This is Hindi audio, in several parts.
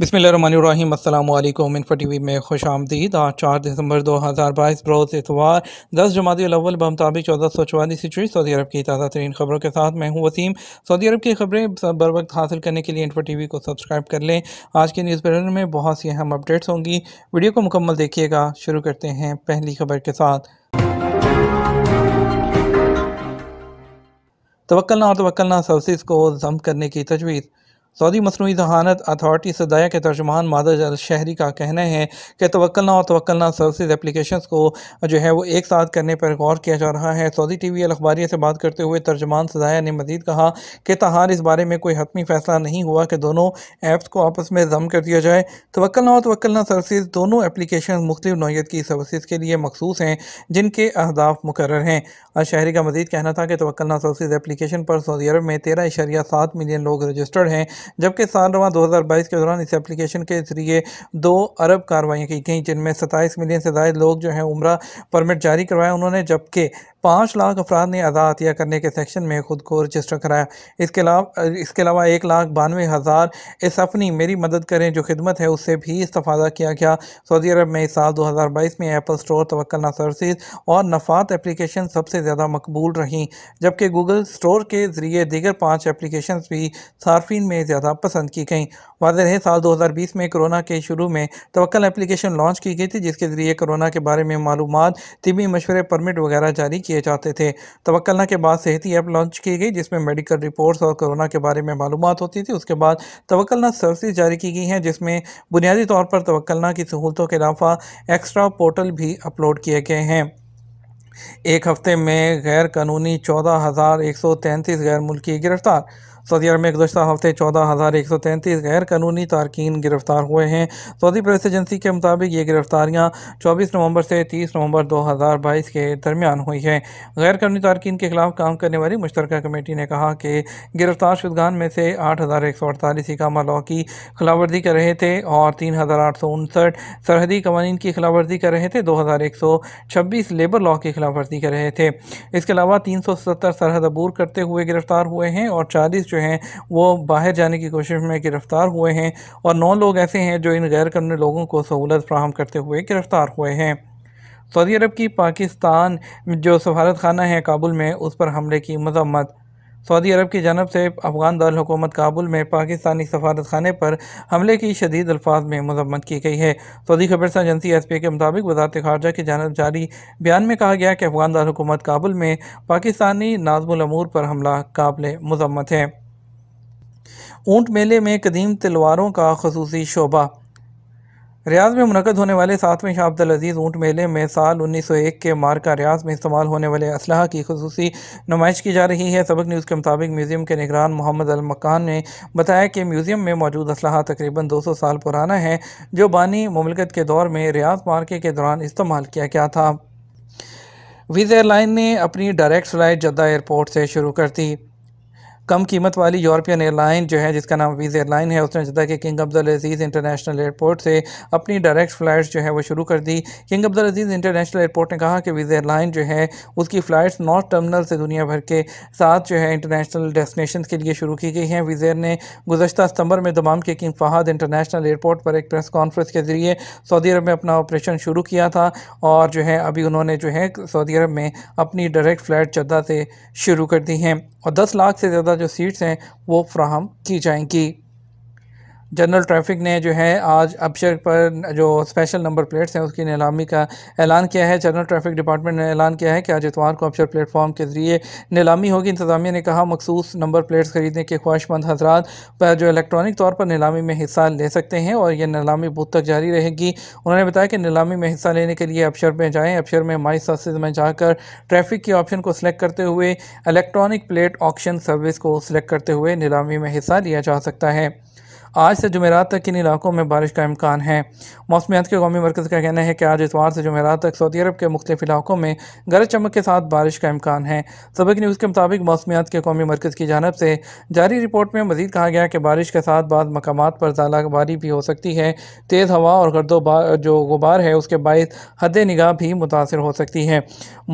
बसमिलकुम इन्फा टी वी में खुश आमदीद आज चार दिसंबर दो हज़ार बाईस बरोज़ इतवार दस जमात अव्वल बमताबी चौदह सौ चवालीस ईस्वी सऊदी अरब की ताज़ा तरीन खबरों के साथ मैं हूँ वसीम सऊदी अरब की खबरें बर वक्त हासिल करने के लिए इन्फा टी वी को सब्सक्राइब कर लें आज के न्यूज़ पेपर में बहुत सी अहम अपडेट्स होंगी वीडियो को मुकम्मल देखिएगा शुरू करते हैं पहली खबर के साथ तवक्लना और तवक्लना सर्विस को जम करने की तजवीज़ सऊदी मसनू जहानत अथॉरिटी सदाया के तर्जुमान मादर शहरी का कहना है कि तवक्लना और तवक्लना सर्विस एप्लीकेशन को जो है वो एक साथ करने पर गौर किया जा रहा है सऊदी टी वी अखबारिया से बात करते हुए तर्जुमान सदाया ने मजीद कहा कि तहार इस बारे में कोई हतमी फैसला नहीं हुआ कि दोनों ऐप्स को आपस में जम कर दिया जाए तवक्लना और तवक्लना सर्विस दोनों एप्लीकेशन मुख्तु नौीयत की सर्विस के लिए मखसूस हैं जिनके अहदाफ मुकर हैं शहरी का मजीद कहना था कि तवक्लना सर्विस एप्लीकेशन पर सऊदी अरब में तेरह इशारिया सात मिलियन लोग रजिस्टर्ड हैं जबकि साल रवा दो हज़ार बाईस के दौरान इस एप्लीकेशन के जरिए दो अरब कार्रवाइयाँ की गई जिनमें सत्ताईस मिलियन से ज्यादा लोग जो हैं उम्र परमिट जारी करवाए उन्होंने जबकि पाँच लाख अफराद ने अदा अतिया करने के सेक्शन में खुद को रजिस्टर कराया इसके अलावा इसके अलावा एक लाख बानवे हज़ार इस अपनी मेरी मदद करें जो खिदमत है उससे भी इस्ता किया गया सऊदी अरब में इस साल दो हज़ार बाईस में एप्पल स्टोर तवक्लना सर्विस और नफात एप्लीकेशन सबसे ज़्यादा मकबूल रहीं जबकि गूगल स्टोर के ज़रिए दीगर पाँच एप्लीकेशन भी सार्फिन में ज़्यादा पसंद की गई वाज है साल 2020 में कोरोना के शुरू में तवक्ल एप्लीकेशन लॉन्च की गई थी जिसके ज़रिए कोरोना के बारे में मालूम तबी मशवरे परमिट वगैरह जारी किए जाते थे तवक्लना के बाद सेहती ऐप लॉन्च की गई जिसमें मेडिकल रिपोर्ट्स और कोरोना के बारे में मालूम होती थी उसके बाद तवक्लना सर्विस जारी की गई हैं जिसमें बुनियादी तौर पर तवक्लना की सहूलतों के अलावा एक्स्ट्रा पोर्टल भी अपलोड किए गए हैं एक हफ्ते में गैर कानूनी चौदह हज़ार एक सौ तैंतीस गैर मुल्की गिरफ्तार सऊदी अरब में गुजशत हफ्ते चौदह हज़ार एक सौ तैंतीस गैर कानूनी तारकिन गिरफ्तार हुए हैं सऊदी प्रेस एजेंसी के मुताबिक ये गिरफ्तारियाँ चौबीस नवंबर से तीस नवंबर दो हज़ार बाईस के दरमियान हुई हैं गैर कानूनी तारकिन के खिलाफ काम करने वाली मुश्तर कमेटी ने कहा कि गिरफ्तार शुदगान में से आठ हज़ार एक सौ अड़तालीस इकामा लॉ की खिलाफवर्जी कर रहे थे और तीन हज़ार आठ सौ उनसठ सरहदी कवानीन की खिलाफवर्जी कर रहे थे दो हज़ार एक सौ छब्बीस लेबर लॉ की खिलाफवर्जी कर रहे थे इसके अलावा तीन सौ सत्तर सरहद अबूर करते हुए गिरफ्तार हुए हैं और चालीस जो हैं वो बाहर जाने की कोशिश में गिरफ़्तार हुए हैं और नौ लोग ऐसे हैं जो इन गैर कानूनी लोगों को सहूलत फ्राहम करते हुए गिरफ़्तार हुए हैं सऊदी अरब की पाकिस्तान जो सफारत खाना है काबुल में उस पर हमले की मजम्मत सऊदी अरब की जानब से अफगान दारकूमत काबुल में पाकिस्तानी सफारत खाने पर हमले की शदीद अल्फाज में मजम्मत की गई है सऊदी खबरसा एजेंसी एस पी के मुताबिक वजारत खारजा की जानब जारी बयान में कहा गया कि अफगान दारकूमत काबुल में पाकिस्तानी नाजमूमूर पर हमला काबिल मजम्मत है ऊँट मेले में कदीम तलवारों का खसूसी शोबा रियाज में मनकद होने वाले सातवें शाह अजीज ऊँट मेले में साल 1901 के मार्का रियाज में इस्तेमाल होने वाले असलाह की खसूसी नुमाइश की जा रही है सबक न्यूज़ के मुताबिक म्यूज़ियम के निगरान मोहम्मद अलमकान ने बताया कि म्यूज़ियम में मौजूद इसलह तकरीबन 200 साल पुराना है जो बानी ममलकत के दौर में रियाज मार्के के दौरान इस्तेमाल किया गया था वीज़ एयरलाइन ने अपनी डायरेक्ट फ्लाइट जद्दा एयरपोर्ट से शुरू कर दी कम कीमत वाली यूरोपियन एयरलाइन जो है जिसका नाम वीज़ एयरलाइन है उसने जदा कि king Abdul Aziz international airport से अपनी डायरेक्ट फ़्लाइट्स जो है वो शुरू कर दी king Abdul Aziz international airport ने कहा कि वीज़ एयरलाइन जो है उसकी फ़्लाइट्स नॉर्थ टर्मिनल से दुनिया भर के साथ जो है इंटरनेशनल डेस्टिनेशन के लिए शुरू की गई हैं वीज़ेर ने गुजशत सितंबर में दमाम के किंग फहद इंटरनेशनल एयरपोर्ट पर एक प्रेस कॉन्फ्रेंस के ज़रिए सऊदी अरब में अपना ऑपरेशन शुरू किया था और जो है अभी उन्होंने जो है सऊदी अरब में अपनी डायरेक्ट फ़्लाइट जद्दा से शुरू कर दी हैं और दस लाख से ज़्यादा जो सीट्स हैं वो फ्राहम की जाएंगी जनरल ट्रैफिक ने जो है आज अपशर पर जो स्पेशल नंबर प्लेट्स हैं उसकी नीलामी का ऐलान किया है जनरल ट्रैफिक डिपार्टमेंट ने ऐलान किया है कि आज इतवार को अपशर प्लेटफॉर्म के ज़रिए नीलामी होगी इंतजामिया ने कहा मखसूस नंबर प्लेट्स खरीदने के ख्वाहिशमंद हजरात पर जो इलेक्ट्रॉनिक तौर पर नीलामी में हिस्सा ले सकते हैं और यह नीलामी बुध तक जारी रहेगी उन्होंने बताया कि नीलामी में हिस्सा लेने के लिए अपशर में जाएँ अपशर में माई सर्विस में जाकर ट्रैफिक के ऑप्शन को सिलेक्ट करते हुए इलेक्ट्रॉनिक प्लेट ऑक्शन सर्विस को सिलेक्ट करते हुए नीलामी में हिस्सा लिया जा सकता है आज से जमेरात तक किन इलाकों में बारिश का इम्कान है मौसमियात के कौमी मरकज़ का कहना है कि आज इतवार से जमेरात तक सऊदी अरब के मुख्तफ इलाकों में गरज चमक के साथ बारिश का इम्कान है सबक न्यूज़ के मुताबिक मौसमियात के कौमी मरकज़ की जानब से जारी रिपोर्ट में मजीद कहा गया कि बारिश के साथ बाद मकाम पर जालाबारी भी हो सकती है तेज़ हवा और गर्दो जो गुबार है उसके बायस हद निगाह भी मुतासर हो सकती है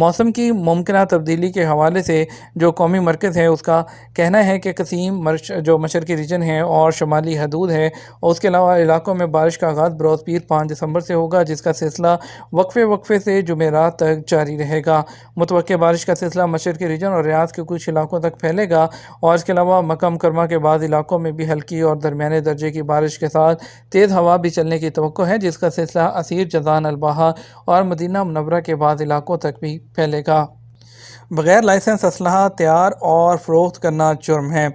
मौसम की मुमकिन तब्दीली के हवाले से जो कौमी मरकज़ है उसका कहना है कि कसीम जो मशरकी रीजन है और शुमाली हद महदूद है और उसके अलावा इलाकों में बारिश का आगाज़ बरौज पीर पाँच दिसंबर से होगा जिसका सिलसिला वक्फे वक्फे से जुमेरात तक जारी रहेगा मुतव बारिश का सिलसिला मशर के रीजन और रियाज के कुछ इलाकों तक फैलेगा और इसके अलावा मकम करमा के बाद इलाकों में भी हल्की और दरमिया दर्जे की बारिश के साथ तेज़ हवा भी चलने की तो है जिसका सिलसिला असीर जजान अलबाहा और मदीना मनवरा के बाद इलाकों तक भी फैलेगा बगैर लाइसेंस असलहा तैयार और फ़रोख्त करना जुर्म है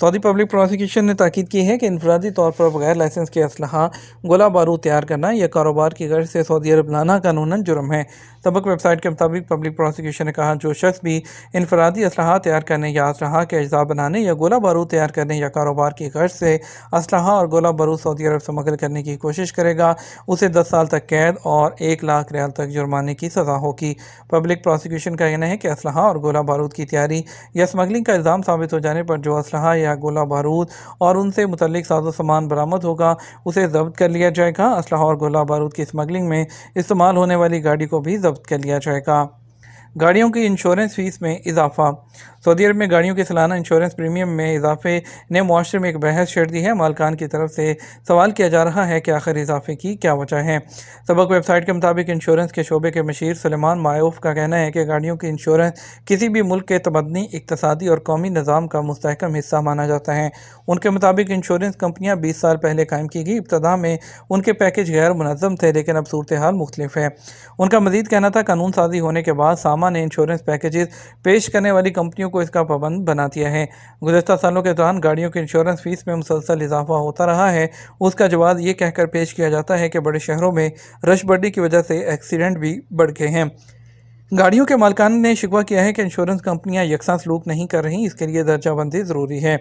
सऊदी पब्लिक प्रोसिक्यूशन ने ताकीद की है कि इनफरादी तौर पर बगैर लाइसेंस के असलहा गोला बारूद तैयार करना या कारोबार की गर्ज से सऊदी अरब लाना कानून जुर्म है सबक वेबसाइट के मुताबिक पब्लिक प्रोसिक्यूशन ने कहा जो शख्स भी इनफरादी असलहा तैयार करने या असलहा के अज्जा बनाने या गोला बारूद तैयार करने या कारोबार की गर्ज से असलहा और गोला बारूद सऊदी अरब समगल करने की कोशिश करेगा उसे दस साल तक कैद और एक लाख रियाल तक जुर्माने की सज़ा होगी पब्लिक प्रोसिक्यूशन का कहना है कि असलहा असलहा और गोला बारूद की तैयारी या स्मगलिंग का इल्ज़ाम साबित हो जाने पर जो असलहा या गोला बारूद और उनसे मुतलिक साजो सामान बरामद होगा उसे जब्त कर लिया जाएगा असलहा और गोला बारूद की स्मगलिंग में इस्तेमाल होने वाली गाड़ी को भी जब्त कर लिया जाएगा गाड़ियों की इंश्योरेंस फीस में इजाफा सऊदी अरब में गाड़ियों के सालाना इंश्योरेंस प्रीमियम में इजाफे ने मुआरे में एक बहस छेड़ दी है मालकान की तरफ से सवाल किया जा रहा है कि आखिर इजाफे की क्या वजह है सबक वेबसाइट के मुताबिक इंश्योरेंस के शोबे के मशीर सलेमान मायूफ का कहना है कि गाड़ियों की इंश्योरेंस किसी भी मुल्क के तमदनी इकतदी और कौमी निज़ाम का मुस्कम हिस्सा माना जाता है उनके मुताबिक इंश्योरेंस कंपनियाँ बीस साल पहले कायम की गई इब्तदा में उनके पैकेज गैर मुनम थे लेकिन अब सूरत हाल मुख्तफ है उनका मजीद कहना था कानून साजी होने के बाद सामा ने इंश्योरेंस पैकेजेस पेश करने वाली कंपनियों को को इसका पाबंद बना दिया है गुजशत सालों के दौरान गाड़ियों की इंश्योरेंस फीस में मुसलसल इजाफा होता रहा है उसका जवाब ये कहकर पेश किया जाता है कि बड़े शहरों में रशबर्दी की वजह से एक्सीडेंट भी बढ़ गए हैं गाड़ियों के मालकान ने शिकवा किया है कि इंश्योरेंस कंपनियां यकसा सलूक नहीं कर रही इसके लिए दर्जाबंदी ज़रूरी है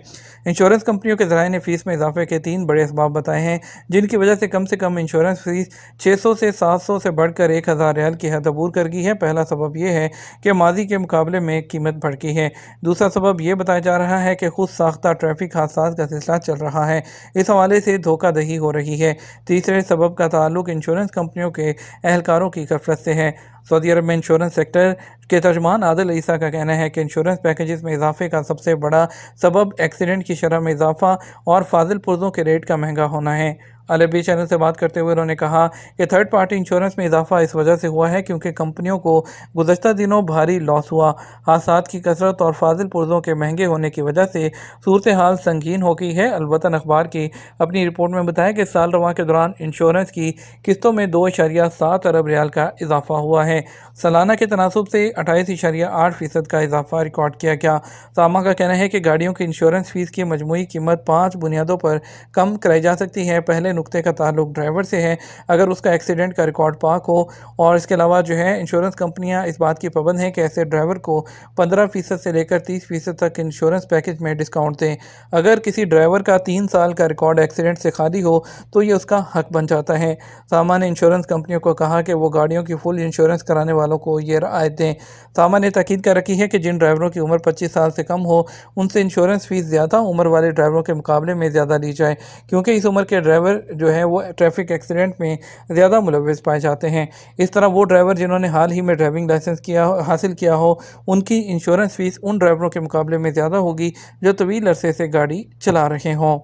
इंश्योरेंस कंपनियों के जराए ने फ़ीस में इजाफे के तीन बड़े इसबाब बताए हैं जिनकी वजह से कम से कम इंश्योरेंस फ़ीस 600 से 700 से बढ़कर एक हज़ार रियाल की हद अबूर कर गई है पहला सबब यह है कि माजी के मुकाबले में कीमत भड़की है दूसरा सबब यह बताया जा रहा है कि खुद साख्ता ट्रैफिक हादसा का सिलसिला चल रहा है इस हवाले से धोखादही हो रही है तीसरे सबब का ताल्लुक इंश्योरेंस कंपनियों के एहलकारों की कफरत से है सऊदी अरब में इंश्योरेंस सेक्टर के तर्जमान आदिल ईसा का कहना है कि इंश्योरेंस पैकेजेस में इजाफे का सबसे बड़ा सबब एक्सीडेंट की शरह में इजाफा और फाजिल पुर्जों के रेट का महंगा होना है अलबी चैनल से बात करते हुए उन्होंने कहा कि थर्ड पार्टी इंश्योरेंस में इजाफा इस वजह से हुआ है क्योंकि कंपनियों को गुजशत दिनों भारी लॉस हुआ हादसा की कसरत और फाजिल पुर्जों के महंगे होने की वजह से सूरत हाल संगीन हो गई है अलबत् अखबार की अपनी रिपोर्ट में बताया कि साल रवा के दौरान इंश्योरेंस की किस्तों में दो इशारिया सात अरब रियाल का इजाफा हुआ है सालाना के तनासब से अट्ठाईस इशारिया आठ फीसद का इजाफा रिकॉर्ड किया गया सामा का कहना है कि गाड़ियों की इंश्योरेंस फीस की मजमू कीमत पाँच बुनियादों पर कम कराई जा सकती है पहले नुकते का ताल्लुक ड्राइवर से है अगर उसका एक्सीडेंट का रिकॉर्ड पाक हो और इसके अलावा जो है इंश्योरेंस कंपनियां इस बात की पाबंद हैं कि ऐसे ड्राइवर को पंद्रह फ़ीसद से लेकर तीस फ़ीसद तक इंश्योरेंस पैकेज में डिस्काउंट दें अगर किसी ड्राइवर का तीन साल का रिकॉर्ड एक्सीडेंट से खाली हो तो ये उसका हक बन जाता है सामान्य इंश्योरेंस कंपनियों को कहा कि वो गाड़ियों की फुल इंश्योरेंस कराने वालों को ये राय दें ने तकीद कर रखी है कि जिन ड्राइवरों की उम्र पच्चीस साल से कम हो उनसे इंश्योरेंस फीस ज़्यादा उम्र वाले ड्राइवरों के मुकाबले में ज़्यादा ली जाए क्योंकि इस उम्र के ड्राइवर जो है वो ट्रैफिक एक्सीडेंट में ज़्यादा मुलविस पाए जाते हैं इस तरह वो ड्राइवर जिन्होंने हाल ही में ड्राइविंग लाइसेंस किया हासिल किया हो उनकी इंश्योरेंस फ़ीस उन ड्राइवरों के मुकाबले में ज़्यादा होगी जो तवील अरसे से गाड़ी चला रहे हों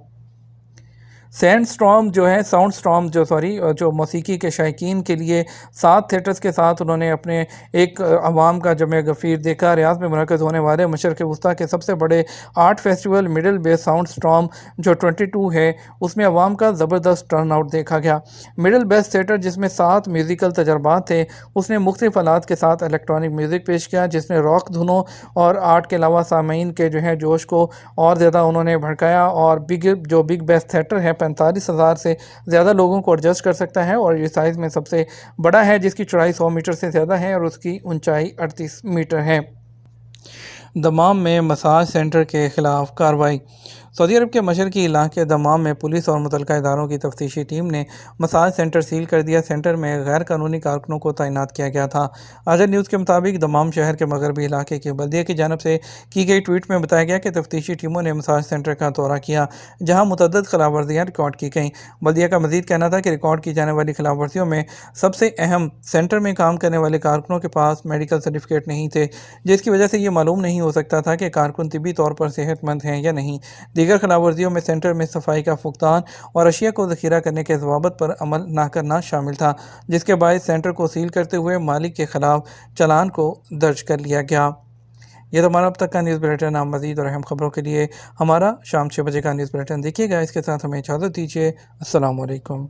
सैंड स्ट्रॉम जो है साउंड स्ट्रॉम जो सॉरी जो मौसीकी के शायकीन के लिए सात थिएटर्स के साथ उन्होंने अपने एक आवाम का जमे गफ़ीर देखा रियाज में मरकज होने वाले मशरक़ वस्ती के सबसे बड़े art festival middle beast soundstorm जो ट्वेंटी टू है उसमें आवाम का ज़बरदस्त टर्न आउट देखा गया मिडल बेस्ट थिएटर जिसमें सात म्यूज़िकल तजर्बात थे उसने मुख्तफ आलात के साथ इलेक्ट्रॉनिक म्यूज़िक पेश किया जिसने रॉक धुनों और आर्ट के अलावा सामीन के जो है जोश को और ज़्यादा उन्होंने भड़काया और बिग जो बिग बेस्ट थिएटर है पैंतालीस हज़ार से ज़्यादा लोगों को एडजस्ट कर सकता है और ये साइज़ में सबसे बड़ा है जिसकी चौड़ाई सौ मीटर से ज़्यादा है और उसकी ऊंचाई अड़तीस मीटर है दमाम में मसाज सेंटर के ख़िलाफ़ कार्रवाई सऊदी अरब के मशरकी इलाके दमाम में पुलिस और मुतल इदारों की तफ्तीशी टीम ने मसाज सेंटर सील कर दिया सेंटर में गैर कानूनी कारकुनों को तैनात किया गया था आजर न्यूज़ के मुताबिक दमाम शहर के मगरबी इलाके के बल्दिया की जानब से की गई ट्वीट में बताया गया कि तफ्तीशी टीमों ने मसाज सेंटर का दौरा किया जहाँ मुतद वर्जियाँ रिकॉर्ड की गई बल्दिया का मजीद कहना था कि रिकॉर्ड की जाने वाली खिलाफ वर्जियों में सबसे अहम सेंटर में काम करने वाले कारकुनों के पास मेडिकल सर्टिफिकेट नहीं थे जिसकी वजह से ये मालूम नहीं हो सकता था कि कारकुन तबी तौर पर सेहतमंद हैं या नहीं दीगर वर्जियों में सेंटर में सफाई का फुकदान और अशिया को जखीरा करने के जवाबत पर अमल न करना शामिल था जिसके बायस सेंटर को सील करते हुए मालिक के खिलाफ चलान को दर्ज कर लिया गया यह तो हमारा अब तक का न्यूज़ बुलेटिन आप मजीद और अहम खबरों के लिए हमारा शाम छः बजे का न्यूज़ बुलेटिन देखिएगा इसके साथ हमें इजाज़त दीजिए असलकम